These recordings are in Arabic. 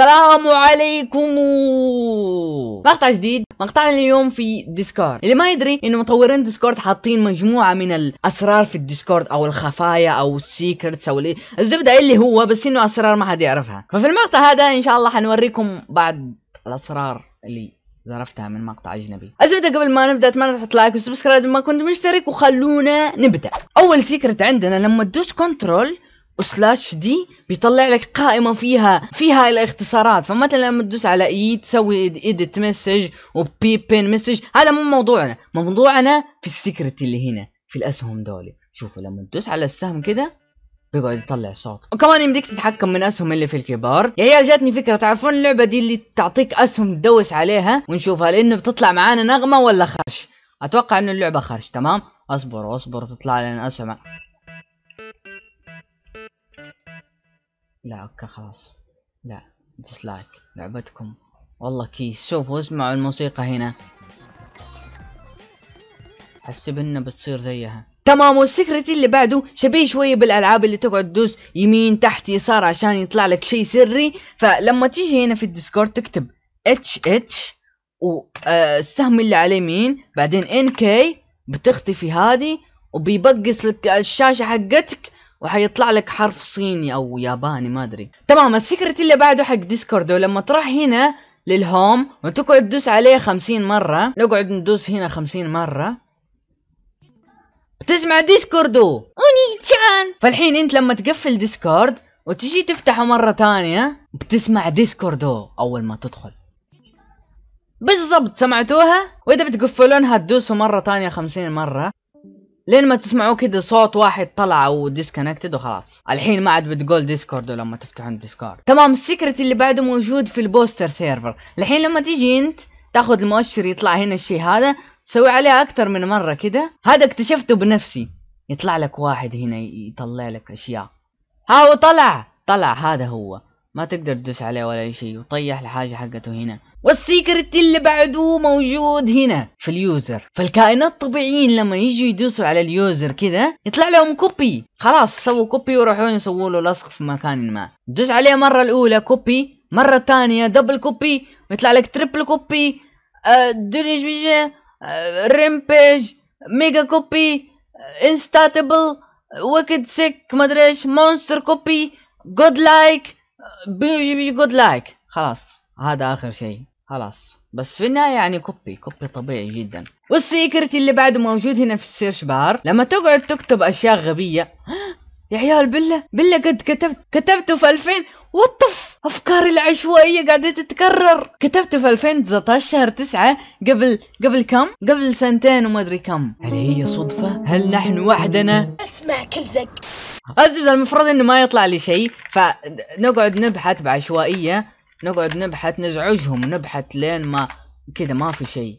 السلام عليكم مقطع جديد مقطعنا اليوم في ديسكورد اللي ما يدري انه مطورين ديسكورد حاطين مجموعه من الاسرار في الديسكورد او الخفايا او السيكرتس او اللي الزبده اللي هو بس انه اسرار ما حد يعرفها ففي المقطع هذا ان شاء الله حنوريكم بعض الاسرار اللي زرفتها من مقطع اجنبي الزبده قبل ما نبدا اتمنى تحط لايك وسبسكرايب ما كنت مشترك وخلونا نبدا اول سيكرت عندنا لما تدوس كنترول سلاش دي بيطلع لك قائمة فيها فيها الاختصارات فمثلا لما تدوس على اي e تسوي ايديت مسج وبيبين مسج هذا مو موضوعنا موضوعنا في السكرت اللي هنا في الاسهم دولي شوفوا لما تدوس على السهم كده بيقعد يطلع صوت وكمان يمديك تتحكم من اسهم اللي في الكيبورد يا جاتني فكره تعرفون اللعبه دي اللي تعطيك اسهم تدوس عليها ونشوفها لانه بتطلع معانا نغمه ولا خرش اتوقع انه اللعبه خرش تمام اصبر اصبر تطلع لنا اسهم لا اوكي خلاص لا ديسلايك لعبتكم والله كيس شوفوا اسمعوا الموسيقى هنا حسب انها بتصير زيها تمام والسكرت اللي بعده شبيه شويه بالالعاب اللي تقعد تدوس يمين تحت يسار عشان يطلع لك شيء سري فلما تيجي هنا في الديسكورد تكتب اتش اتش آه، والسهم اللي على اليمين بعدين ان كي بتختفي هذه وبيبقص لك الشاشه حقتك وحيطلع لك حرف صيني او ياباني ما ادري تمام السكرت اللي بعده حق ديسكورد ولما تروح هنا للهوم وتقعد تدوس عليه خمسين مرة نقعد ندوس هنا خمسين مرة بتسمع ديسكوردو اوني تشان فالحين انت لما تقفل ديسكورد وتجي تفتحه مرة ثانية بتسمع ديسكوردو اول ما تدخل بالضبط سمعتوها واذا بتقفلونها تدوسوا مرة ثانية خمسين مرة لين ما تسمعوا كده صوت واحد طلع وديسكونكتد وخلاص الحين ما عاد بتقول ديسكورد لما تفتحون ديسكورد تمام السكرت اللي بعده موجود في البوستر سيرفر الحين لما تيجي انت تاخذ المؤشر يطلع هنا الشيء هذا تسوي عليه اكثر من مره كده هذا اكتشفته بنفسي يطلع لك واحد هنا يطلع لك اشياء ها هو طلع طلع هذا هو ما تقدر تدوس عليه ولا اي شيء وطيح الحاجه حقته هنا والسيكرت اللي بعدوه موجود هنا في اليوزر فالكائنات الطبيعيين لما يجوا يدوسوا على اليوزر كذا يطلع لهم كوبي خلاص سووا كوبي ويروحون يسووا له لصق في مكان ما دوس عليه مره الاولى كوبي مره ثانيه دبل كوبي ويطلع لك تريبل كوبي آه دونيج آه، ريمبيج ميجا كوبي انستاتبل ويكد سيك مدريش ايش مونستر كوبي جود لايك جود لايك خلاص هذا اخر شيء خلاص بس في النهاية يعني كوبي كوبي طبيعي جدا والسيكرت اللي بعده موجود هنا في السيرش بار لما تقعد تكتب اشياء غبية يا عيال بالله بالله قد كتبت كتبته في 2000 وطف افكاري العشوائيه قاعده تتكرر كتبته في 2019 شهر 9 قبل قبل كم قبل سنتين وما ادري كم هل هي صدفه هل نحن وحدنا اسمع كل زق الزبده المفروض انه ما يطلع لي شيء فنقعد نبحث بعشوائيه نقعد نبحث نزعجهم نبحث لين ما كذا ما في شيء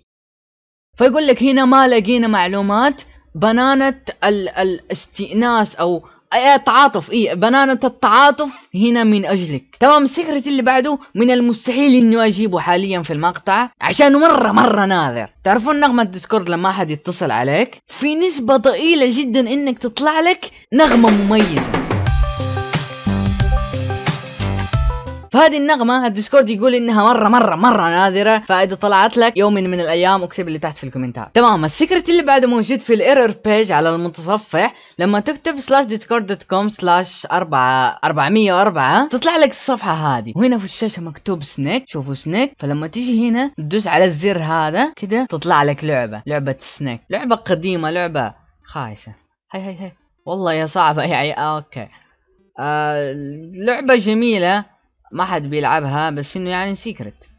فيقول لك هنا ما لقينا معلومات بنانة الاستئناس او ايه تعاطف ايه بنانة التعاطف هنا من اجلك تمام سكرة اللي بعده من المستحيل اني اجيبه حاليا في المقطع عشان مرة مرة ناذر تعرفون نغمة ديسكورد لما احد يتصل عليك في نسبة ضئيلة جدا انك تطلع لك نغمة مميزة فهذه النغمه الديسكورد يقول انها مره مره مره نادره فاذا طلعت لك يوم من الايام اكتب اللي تحت في الكومنتات تمام السكرت اللي بعده موجود في الايرور بيج على المتصفح لما تكتب سلاش ديسكورد دوت كوم سلاش 4 404 تطلع لك الصفحه هذه وهنا في الشاشه مكتوب سنيك شوفوا سنيك فلما تيجي هنا تدوس على الزر هذا كده تطلع لك لعبه لعبه سنيك لعبه قديمه لعبه خايسه هاي هاي هاي والله يا صعبه يعني اوكي آه لعبه جميله ما حد بيلعبها بس انه يعني سيكرت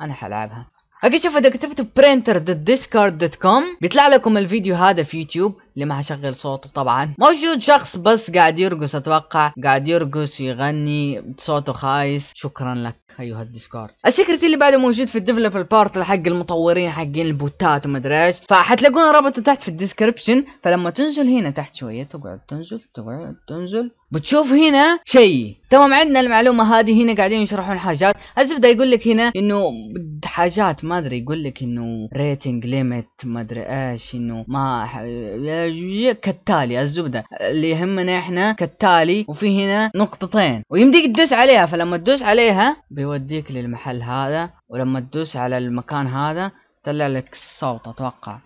انا حلعبها اوكي شوفوا اذا كتبتوا printer.discard.com بيطلع لكم الفيديو هذا في يوتيوب اللي ما حشغل صوته طبعا موجود شخص بس قاعد يرقص اتوقع قاعد يرقص يغني صوته خايس شكرا لك ايها الديسكورد السكرت اللي بعده موجود في الديفلوبر بارت حق المطورين حقين البوتات ادري ايش فحتلاقون رابطه تحت في الديسكربشن فلما تنزل هنا تحت شويه تقعد تنزل تقعد تنزل بتشوف هنا شيء تمام عندنا المعلومه هذه هنا قاعدين يشرحون حاجات الزبده يقول لك هنا انه حاجات ما ادري يقول لك انه ريتنج ليميت ما ادري ايش انه ما ح... كالتالي الزبده اللي يهمنا احنا كالتالي وفي هنا نقطتين ويمديك تدوس عليها فلما تدوس عليها بيوديك للمحل هذا ولما تدوس على المكان هذا طلع لك الصوت اتوقع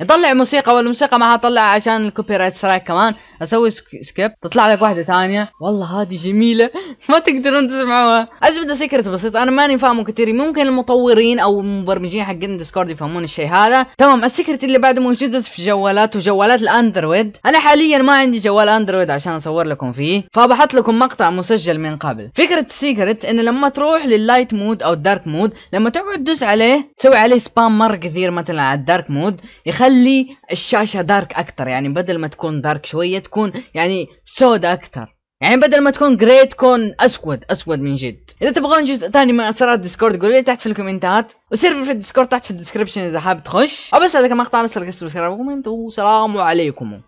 يطلع موسيقى والموسيقى ما هطلع عشان الكوبي رايت سترايك كمان اسوي سكيب تطلع لك واحده ثانيه والله هذه جميله ما تقدرون تسمعوها ذا سيكرت بسيط انا ماني فاهمه كثير ممكن المطورين او المبرمجين حقين الديسكورد يفهمون الشيء هذا تمام السكرت اللي بعده موجود بس في جوالات وجوالات الاندرويد انا حاليا ما عندي جوال اندرويد عشان اصور لكم فيه فبحط لكم مقطع مسجل من قبل فكره السيكرت انه لما تروح لللايت مود او الدارك مود لما تقعد تدوس عليه تسوي عليه سبام مره كثير مثلا على الدارك مود يخلي خلي الشاشه دارك اكتر يعني بدل ما تكون دارك شويه تكون يعني سوداء اكتر يعني بدل ما تكون جراي تكون اسود اسود من جد اذا تبغون جزء ثاني من اسرار الديسكورد قولوا لي تحت في الكومنتات وسيرفر في الديسكورد تحت في الديسكربشن اذا حاب تخش او بس هذا كان مقطع لسه سبسكرايب وكومنت وسلام عليكم